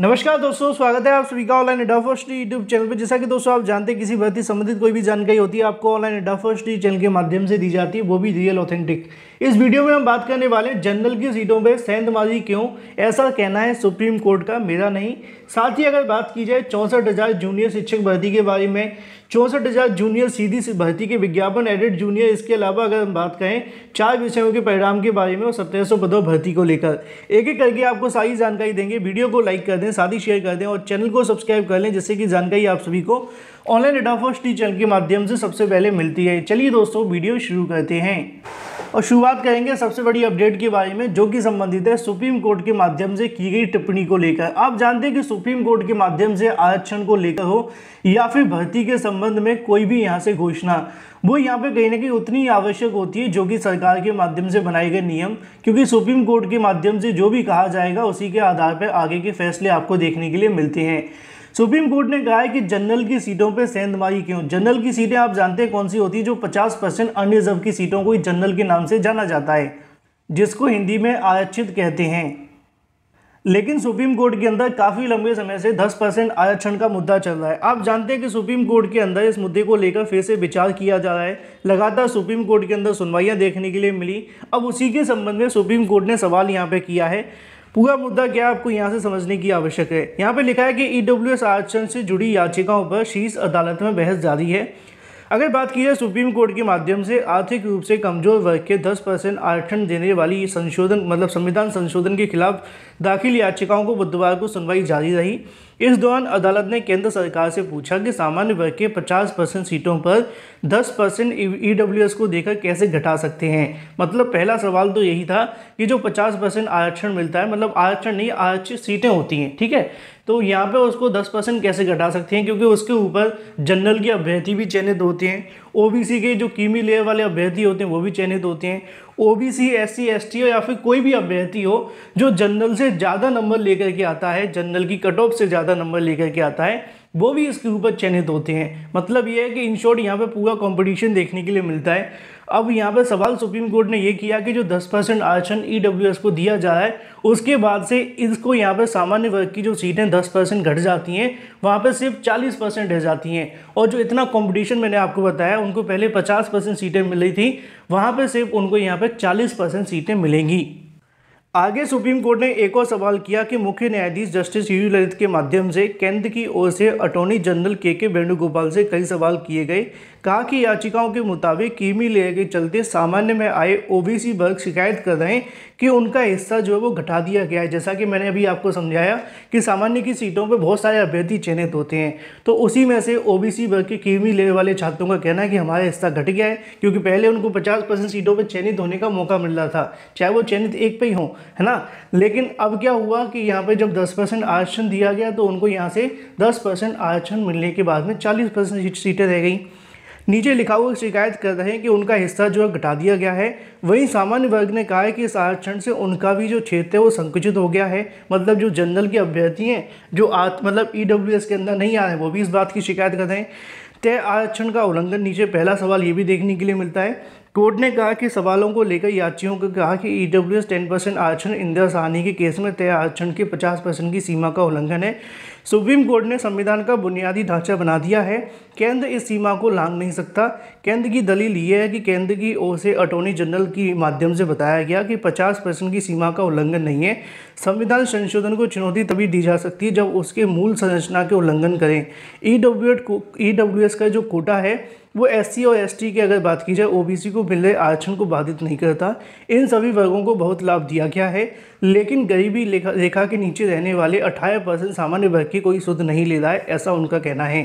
नमस्कार दोस्तों स्वागत है आप सभी का ऑनलाइन अड्डा फर्स्ट यूट्यूब चैनल पर जैसा कि दोस्तों आप जानते हैं किसी भर्ती संबंधित कोई भी जानकारी होती है आपको ऑनलाइन अड्डा फर्स्ट चैनल के माध्यम से दी जाती है वो भी रियल ऑथेंटिक इस वीडियो में हम बात करने वाले हैं जनरल की सीटों पर सेंधमाजी क्यों ऐसा कहना है सुप्रीम कोर्ट का मेरा नहीं साथ ही अगर बात की जाए चौंसठ हज़ार जूनियर शिक्षक भर्ती के बारे में चौंसठ हज़ार जूनियर सीधी भर्ती के विज्ञापन एडिट जूनियर इसके अलावा अगर हम बात करें चार विषयों के परिणाम के बारे में और सत्रह सौ पदों भर्ती को लेकर एक एक करके आपको सारी जानकारी देंगे वीडियो को लाइक कर दें साथ ही शेयर कर दें और चैनल को सब्सक्राइब कर लें जिससे कि जानकारी आप सभी को ऑनलाइन डेटा फर्स्ट चैनल के माध्यम से सबसे पहले मिलती है चलिए दोस्तों वीडियो शुरू करते हैं और शुरुआत करेंगे सबसे बड़ी अपडेट के बारे में जो कि संबंधित है सुप्रीम कोर्ट के माध्यम से की गई टिप्पणी को लेकर आप जानते हैं कि सुप्रीम कोर्ट के माध्यम से आरक्षण को लेकर हो या फिर भर्ती के संबंध में कोई भी यहाँ से घोषणा वो यहाँ पे कहीं ना कहीं उतनी आवश्यक होती है जो कि सरकार के माध्यम से बनाए गए नियम क्योंकि सुप्रीम कोर्ट के माध्यम से जो भी कहा जाएगा उसी के आधार पर आगे के फैसले आपको देखने के लिए मिलते हैं सुप्रीम कोर्ट ने कहा है कि जनरल की सीटों पर सेंधमारी क्यों जनरल की सीटें आप जानते हैं कौन सी होती है जो पचास परसेंट अनरिजर्व की सीटों को जनरल के नाम से जाना जाता है जिसको हिंदी में आरक्षित कहते हैं लेकिन सुप्रीम कोर्ट के अंदर काफ़ी लंबे समय से 10 परसेंट आरक्षण का मुद्दा चल रहा है आप जानते हैं कि सुप्रीम कोर्ट के अंदर इस मुद्दे को लेकर फिर से विचार किया जा रहा है लगातार सुप्रीम कोर्ट के अंदर सुनवाइयाँ देखने के लिए मिली अब उसी के संबंध में सुप्रीम कोर्ट ने सवाल यहाँ पे किया है पूरा मुद्दा क्या आपको यहाँ से समझने की आवश्यक है यहाँ पे लिखा है कि ई e डब्ल्यू एस आरक्षण से जुड़ी याचिकाओं पर शीर्ष अदालत में बहस जारी है अगर बात की जाए सुप्रीम कोर्ट के माध्यम से आर्थिक रूप से कमजोर वर्ग के 10 परसेंट आरक्षण देने वाली संशोधन मतलब संविधान संशोधन के खिलाफ दाखिल याचिकाओं को बुधवार को सुनवाई जारी रही इस दौरान अदालत ने केंद्र सरकार से पूछा कि सामान्य वर्ग के 50 परसेंट सीटों पर 10 परसेंट ई e को देकर कैसे घटा सकते हैं मतलब पहला सवाल तो यही था कि जो 50 परसेंट आरक्षण मिलता है मतलब आरक्षण नहीं आरक्षित सीटें होती हैं ठीक है तो यहाँ पे उसको 10 परसेंट कैसे घटा सकते हैं क्योंकि उसके ऊपर जनरल की अभ्यर्थी भी चयनित होते हैं ओबीसी के जो कीमी लेयर वाले अभ्यर्थी होते हैं वो भी चयनित होते हैं O B C S C S T हो या फिर कोई भी अभ्यर्थी हो जो जनरल से ज़्यादा नंबर लेकर के आता है जनरल की कट ऑफ से ज़्यादा नंबर लेकर के आता है वो भी इसके ऊपर चयनित होते हैं मतलब ये है कि इन शॉर्ट यहाँ पर पूरा कंपटीशन देखने के लिए मिलता है अब यहाँ पर सवाल सुप्रीम कोर्ट ने यह किया कि जो 10 परसेंट आरक्षण ई e को दिया जा रहा है उसके बाद से इसको यहाँ पर सामान्य वर्ग की जो सीटें 10 परसेंट घट जाती हैं वहाँ पर सिर्फ 40 परसेंट रह जाती हैं और जो इतना कंपटीशन मैंने आपको बताया उनको पहले 50 परसेंट सीटें मिल रही थी वहाँ पर सिर्फ उनको यहाँ पर चालीस परसेंट सीटें मिलेंगी आगे सुप्रीम कोर्ट ने एक और सवाल किया कि मुख्य न्यायाधीश जस्टिस यू ललित के माध्यम से केंद्र की ओर से अटॉर्नी जनरल के के वेणुगोपाल से कई सवाल किए गए कहा कि याचिकाओं के मुताबिक कीमी लेयर के चलते सामान्य में आए ओबीसी वर्ग शिकायत कर रहे हैं कि उनका हिस्सा जो है वो घटा दिया गया है जैसा कि मैंने अभी आपको समझाया कि सामान्य की सीटों पर बहुत सारे अभ्यर्थी चयनित होते हैं तो उसी में से ओबीसी वर्ग के कीमी लेयर वाले छात्रों का कहना है कि हमारा हिस्सा घट गया है क्योंकि पहले उनको पचास परसेंट सीटों पर चयनित होने का मौका मिल रहा था चाहे वो चयनित एक पे ही हों है ना लेकिन अब क्या हुआ कि यहाँ पर जब दस परसेंट आरक्षण दिया गया तो उनको यहाँ से दस परसेंट आरक्षण मिलने के बाद में चालीस परसेंट सीटें रह गई नीचे लिखा हुआ शिकायत कर रहे हैं कि उनका हिस्सा जो है घटा दिया गया है वहीं सामान्य वर्ग ने कहा है कि इस आरक्षण से उनका भी जो क्षेत्र है वो संकुचित हो गया है मतलब जो जनरल के अभ्यर्थी हैं जो आत मतलब ई e के अंदर नहीं आ रहे वो भी इस बात की शिकायत कर रहे हैं तय आरक्षण का उल्लंघन नीचे पहला सवाल ये भी देखने के लिए मिलता है कोर्ट ने कहा कि सवालों को लेकर याचियों को कहा कि E W S ten percent आरक्षण इंदिरा सहानी के केस में तय आरक्षण के पचास परसेंट की सीमा का उल्लंघन है सुप्रीम कोर्ट ने संविधान का बुनियादी ढांचा बना दिया है केंद्र इस सीमा को लांग नहीं सकता केंद्र की दलील ये है कि केंद्र की ओर से अटोर्नी जनरल की माध्यम से बताया गया कि 50 परसेंट की सीमा का उल्लंघन नहीं है संविधान संशोधन को चुनौती तभी दी जा सकती है जब उसके मूल संरचना के उल्लंघन करें ई डब्ल्यू का जो कोटा है वो एस सी और एस टी की अगर बात की जाए ओ बी सी को मिल रहे आरक्षण को बाधित नहीं करता इन सभी वर्गों को बहुत लाभ दिया गया है लेकिन गरीबी रेखा, के नीचे रहने वाले अठारह परसेंट सामान्य वर्ग की कोई सुध नहीं ले रहा है ऐसा उनका कहना है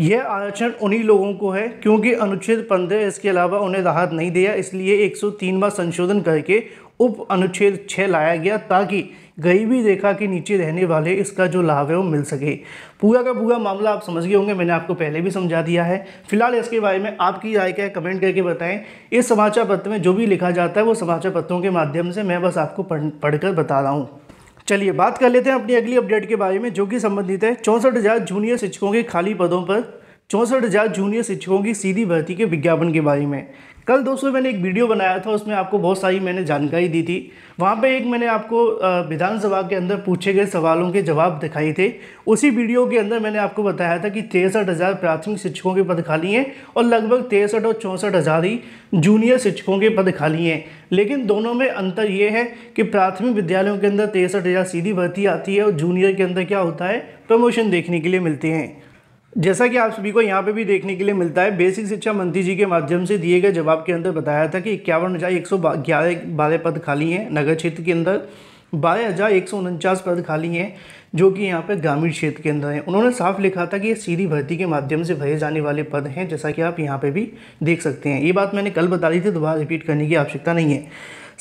यह आरक्षण उन्हीं लोगों को है क्योंकि अनुच्छेद पंद्रह इसके अलावा उन्हें राहत नहीं दिया इसलिए एक सौ तीन बार संशोधन करके उप अनुच्छेद छः लाया गया ताकि गरीबी रेखा के नीचे रहने वाले इसका जो लाभ है वो मिल सके पूरा का पूरा मामला आप समझ गए होंगे मैंने आपको पहले भी समझा दिया है फिलहाल इसके बारे में आपकी राय क्या है कमेंट करके बताएं इस समाचार पत्र में जो भी लिखा जाता है वो समाचार पत्रों के माध्यम से मैं बस आपको पढ़ पढ़कर बता रहा हूँ चलिए बात कर लेते हैं अपनी अगली अपडेट के बारे में जो कि संबंधित है चौंसठ हज़ार जूनियर शिक्षकों के खाली पदों पर चौंसठ हज़ार जूनियर शिक्षकों की सीधी भर्ती के विज्ञापन के बारे में कल दोस्तों मैंने एक वीडियो बनाया था उसमें आपको बहुत सारी मैंने जानकारी दी थी वहाँ पे एक मैंने आपको विधानसभा के अंदर पूछे गए सवालों के जवाब दिखाई थे उसी वीडियो के अंदर मैंने आपको बताया था कि तिरसठ हज़ार प्राथमिक शिक्षकों के पद खाली हैं और लगभग तिरसठ और चौंसठ हज़ार ही जूनियर शिक्षकों के पद खाली हैं लेकिन दोनों में अंतर ये है कि प्राथमिक विद्यालयों के अंदर तिरसठ सीधी भर्ती आती है और जूनियर के अंदर क्या होता है प्रमोशन देखने के लिए मिलते हैं जैसा कि आप सभी को यहाँ पे भी देखने के लिए मिलता है बेसिक शिक्षा मंत्री जी के माध्यम से दिए गए जवाब के अंदर बताया था कि इक्यावन हज़ार एक सौ ग्यारह बारह पद खाली हैं नगर क्षेत्र के अंदर बारह हज़ार एक सौ उनचास पद खाली हैं जो कि यहाँ पर ग्रामीण क्षेत्र के अंदर हैं उन्होंने साफ लिखा था कि ये सीधी भर्ती के माध्यम से भरे जाने वाले पद हैं जैसा कि आप यहाँ पर भी देख सकते हैं ये बात मैंने कल बता दी थी दोबारा रिपीट करने की आवश्यकता नहीं है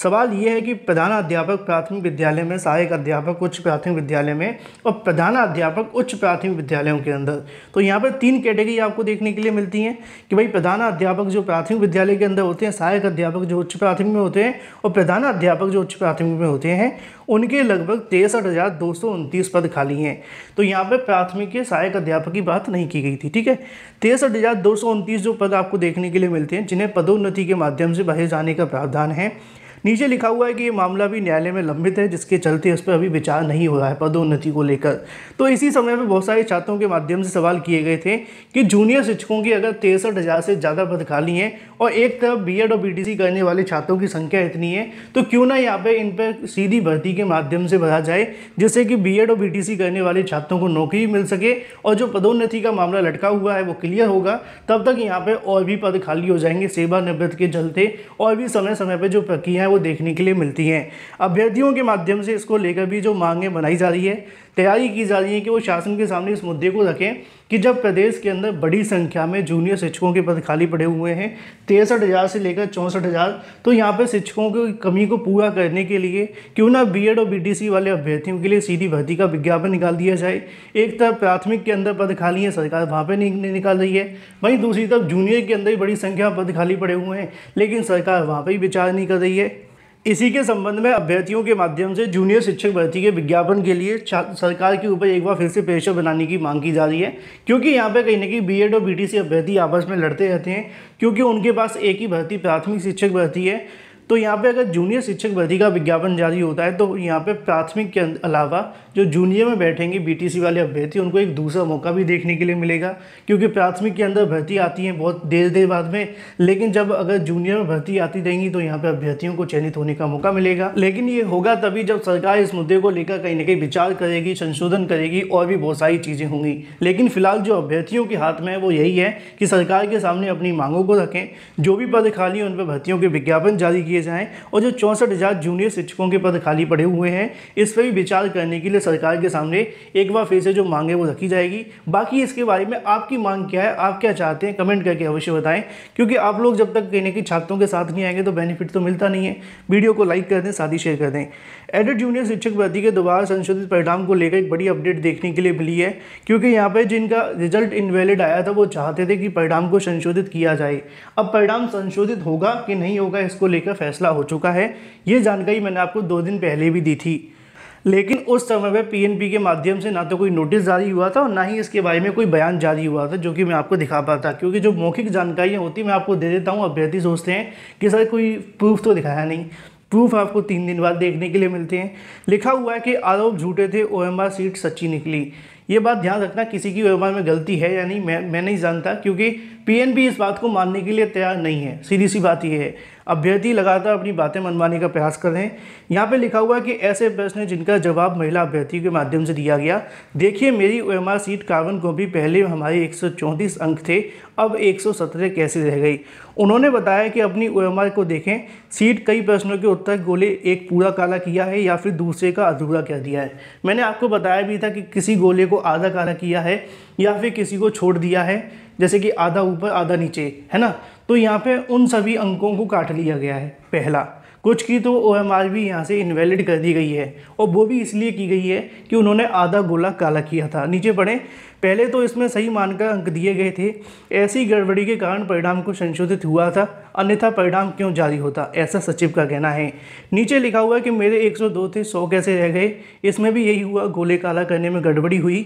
सवाल ये है कि प्रधानाध्यापक प्राथमिक विद्यालय में सहायक अध्यापक उच्च प्राथमिक विद्यालय में और प्रधानाध्यापक उच्च प्राथमिक विद्यालयों के अंदर तो यहाँ पर तीन कैटेगरी आपको देखने के लिए मिलती हैं कि भाई प्रधानाध्यापक जो प्राथमिक विद्यालय के अंदर होते हैं सहायक अध्यापक जो उच्च प्राथमिक में होते हैं और प्रधानाध्यापक जो उच्च प्राथमिक में होते हैं उनके लगभग तिरसठ हज़ार दो सौ उनतीस पद खाली हैं तो यहाँ पर प्राथमिक के सहायक अध्यापक की बात नहीं की गई थी ठीक है तिरसठ हज़ार दो सौ उनतीस जो पद आपको देखने के लिए मिलते हैं जिन्हें पदोन्नति के माध्यम से बाहर जाने का प्रावधान है नीचे लिखा हुआ है कि ये मामला भी न्यायालय में लंबित है जिसके चलते उस पर अभी विचार नहीं हो रहा है पदोन्नति को लेकर तो इसी समय में बहुत सारे छात्रों के माध्यम से सवाल किए गए थे कि जूनियर शिक्षकों की अगर तिरसठ हज़ार से ज़्यादा पद खाली हैं और एक तरफ बी और बी करने वाले छात्रों की संख्या इतनी है तो क्यों ना यहाँ पर इन पर सीधी भर्ती के माध्यम से भरा जाए जिससे कि बी और बी करने वाले छात्रों को नौकरी मिल सके और जो पदोन्नति का मामला लटका हुआ है वो क्लियर होगा तब तक यहाँ पर और भी पद खाली हो जाएंगे सेवानिवृत्त के चलते और भी समय समय पर जो प्रक्रिया है वो वो देखने के लिए मिलती हैं अभ्यर्थियों के माध्यम से इसको लेकर भी जो मांगें बनाई जा रही है तैयारी की जा रही है कि वो शासन के सामने इस मुद्दे को रखें कि जब प्रदेश के अंदर बड़ी संख्या में जूनियर शिक्षकों के पद खाली पड़े हुए हैं तिरसठ हज़ार से लेकर चौंसठ हज़ार तो यहाँ पर शिक्षकों की कमी को पूरा करने के लिए क्यों ना बी और बीटीसी वाले अभ्यर्थियों के लिए सीधी भर्ती का विज्ञापन निकाल दिया जाए एक तरफ प्राथमिक के अंदर पद खाली है सरकार वहाँ पर नहीं निकाल रही है वहीं दूसरी तरफ जूनियर के अंदर ही बड़ी संख्या में पद खाली पड़े हुए हैं लेकिन सरकार वहाँ पर ही विचार नहीं कर रही है इसी के संबंध में अभ्यर्थियों के माध्यम से जूनियर शिक्षक भर्ती के विज्ञापन के लिए सरकार के ऊपर एक बार फिर से पेशर बनाने की मांग की जा रही है क्योंकि यहाँ पे कहीं ना कहीं बी और बी अभ्यर्थी आपस में लड़ते रहते हैं क्योंकि उनके पास एक ही भर्ती प्राथमिक शिक्षक भर्ती है तो यहाँ पे अगर जूनियर शिक्षक भर्ती का विज्ञापन जारी होता है तो यहाँ पे प्राथमिक के अलावा जो जूनियर में बैठेंगे बीटीसी वाले अभ्यर्थी उनको एक दूसरा मौका भी देखने के लिए मिलेगा क्योंकि प्राथमिक के अंदर भर्ती आती है बहुत देर देर बाद में लेकिन जब अगर जूनियर में भर्ती आती रहेंगी तो यहाँ पर अभ्यर्थियों को चयनित होने का मौका मिलेगा लेकिन ये होगा तभी जब सरकार इस मुद्दे को लेकर कहीं ना कहीं विचार करेगी संशोधन करेगी और भी बहुत सारी चीज़ें होंगी लेकिन फिलहाल जो अभ्यर्थियों के हाथ में है वो यही है कि सरकार के सामने अपनी मांगों को रखें जो भी पद खाली उन पर भर्तियों के विज्ञापन जारी किए किए जाएं और जो चौंसठ हज़ार जूनियर शिक्षकों के पद खाली पड़े हुए हैं इस पर भी विचार करने के लिए सरकार के सामने एक बार फिर से जो मांग है वो रखी जाएगी बाकी इसके बारे में आपकी मांग क्या है आप क्या चाहते हैं कमेंट करके अवश्य बताएं क्योंकि आप लोग जब तक कहने की छात्रों के साथ नहीं आएंगे तो बेनिफिट तो मिलता नहीं है वीडियो को लाइक कर दें साथ ही शेयर कर दें एडेड जूनियर शिक्षक भर्ती के दोबारा संशोधित परिणाम को लेकर एक बड़ी अपडेट देखने के लिए मिली है क्योंकि यहाँ पर जिनका रिजल्ट इनवैलिड आया था वो चाहते थे कि परिणाम को संशोधित किया जाए अब परिणाम संशोधित होगा कि नहीं होगा इसको लेकर फैसला हो चुका है ये जानकारी मैंने आपको दो दिन पहले भी दी थी लेकिन उस समय पर पी के माध्यम से ना तो कोई नोटिस जारी हुआ था और ना ही इसके बारे में कोई बयान जारी हुआ था जो कि मैं आपको दिखा पाता क्योंकि जो मौखिक जानकारियाँ होती मैं आपको दे देता हूँ अभ्यर्थी सोचते हैं कि सर कोई प्रूफ तो दिखाया नहीं प्रूफ आपको तीन दिन बाद देखने के लिए मिलते हैं लिखा हुआ है कि आरोप झूठे थे ओ सीट सच्ची निकली ये बात ध्यान रखना किसी की ओ में गलती है या नहीं मैं मैं नहीं जानता क्योंकि पीएनबी इस बात को मानने के लिए तैयार नहीं है सीधी सी बात यह है अभ्यर्थी लगातार अपनी बातें मनवाने का प्रयास कर रहे हैं यहाँ पे लिखा हुआ है कि ऐसे प्रश्न जिनका जवाब महिला अभ्यर्थी के माध्यम से दिया गया देखिए मेरी ओ सीट कावन को भी पहले हमारे एक अंक थे अब 117 कैसे रह गई उन्होंने बताया कि अपनी ओ को देखें सीट कई प्रश्नों के उत्तर गोले एक पूरा काला किया है या फिर दूसरे का अधूरा कर दिया है मैंने आपको बताया भी था कि किसी गोले को आधा काला किया है या फिर किसी को छोड़ दिया है जैसे कि आधा ऊपर आधा नीचे है ना तो यहाँ पे उन सभी अंकों को काट लिया गया है पहला कुछ की तो ओ एम आर भी यहाँ से इनवैलिड कर दी गई है और वो भी इसलिए की गई है कि उन्होंने आधा गोला काला किया था नीचे पढ़ें पहले तो इसमें सही मानकर अंक दिए गए थे ऐसी गड़बड़ी के कारण परिणाम को संशोधित हुआ था अन्यथा परिणाम क्यों जारी होता ऐसा सचिव का कहना है नीचे लिखा हुआ है कि मेरे 102 थे 100 कैसे रह गए इसमें भी यही हुआ गोले काला करने में गड़बड़ी हुई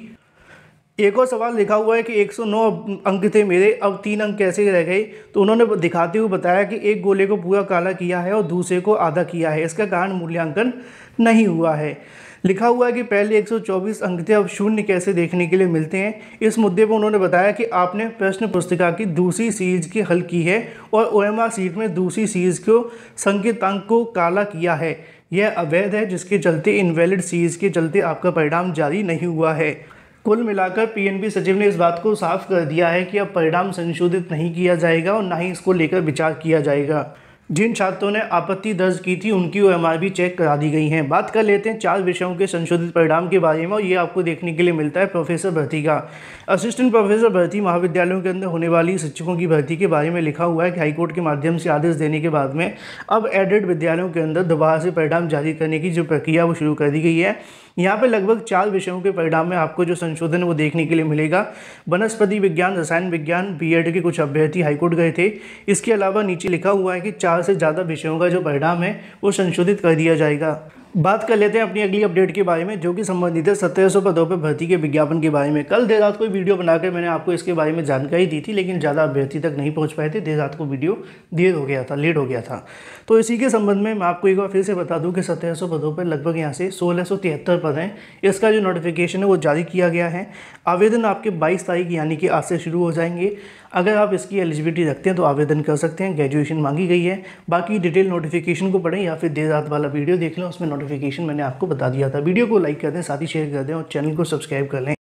एक और सवाल लिखा हुआ है कि 109 अंक थे मेरे अब तीन अंक कैसे रह गए तो उन्होंने दिखाते हुए बताया कि एक गोले को पूरा काला किया है और दूसरे को आधा किया है इसका कारण मूल्यांकन नहीं हुआ है लिखा हुआ है कि पहले 124 अंक थे अब शून्य कैसे देखने के लिए मिलते हैं इस मुद्दे पर उन्होंने बताया कि आपने प्रश्न पुस्तिका की दूसरी सीरीज की हल की है और ओ सीट में दूसरी सीरीज को संकित अंक को काला किया है यह अवैध है जिसके चलते इनवैलिड सीरीज के चलते आपका परिणाम जारी नहीं हुआ है कुल मिलाकर पीएनबी सचिव ने इस बात को साफ कर दिया है कि अब परिणाम संशोधित नहीं किया जाएगा और ना ही इसको लेकर विचार किया जाएगा जिन छात्रों ने आपत्ति दर्ज की थी उनकी ओ भी चेक करा दी गई हैं बात कर लेते हैं चार विषयों के संशोधित परिणाम के बारे में और ये आपको देखने के लिए मिलता है प्रोफेसर भर्ती का असिस्टेंट प्रोफेसर भर्ती महाविद्यालयों के अंदर होने वाली शिक्षकों की भर्ती के बारे में लिखा हुआ है कि हाईकोर्ट के माध्यम से आदेश देने के बाद में अब एडेड विद्यालयों के अंदर दोबारा से परिणाम जारी करने की जो प्रक्रिया वो शुरू कर दी गई है यहाँ पे लगभग चार विषयों के परिणाम में आपको जो संशोधन वो देखने के लिए मिलेगा वनस्पति विज्ञान रसायन विज्ञान बीएड के कुछ अभ्यर्थी हाईकोर्ट गए थे इसके अलावा नीचे लिखा हुआ है कि चार से ज़्यादा विषयों का जो परिणाम है वो संशोधित कर दिया जाएगा बात कर लेते हैं अपनी अगली अपडेट के बारे में जो कि संबंधित है सत्रह सौ पदों पर भर्ती के विज्ञापन के बारे में कल देर रात कोई वीडियो बनाकर मैंने आपको इसके बारे में जानकारी दी थी लेकिन ज़्यादा अभ्यर्थी तक नहीं पहुंच पाए थे देर रात को वीडियो देर हो गया था लेट हो गया था तो इसी के संबंध में मैं आपको एक बार फिर से बता दूँ कि सत्रह सौ पदों पर लगभग यहाँ से सोलह सौ तिहत्तर पद हैं इसका जो नोटिफिकेशन है वो जारी किया गया है आवेदन आपके बाईस तारीख यानी कि आज से शुरू हो जाएंगे अगर आप इसकी एलिजिबिलिटी रखते हैं तो आवेदन कर सकते हैं ग्रेजुएशन मांगी गई है बाकी डिटेल नोटिफिकेशन को पढ़ें या फिर देर रात वाला वीडियो देख लें उसमें नोटिफिकेशन मैंने आपको बता दिया था वीडियो को लाइक कर दें साथ ही शेयर कर दें और चैनल को सब्सक्राइब कर लें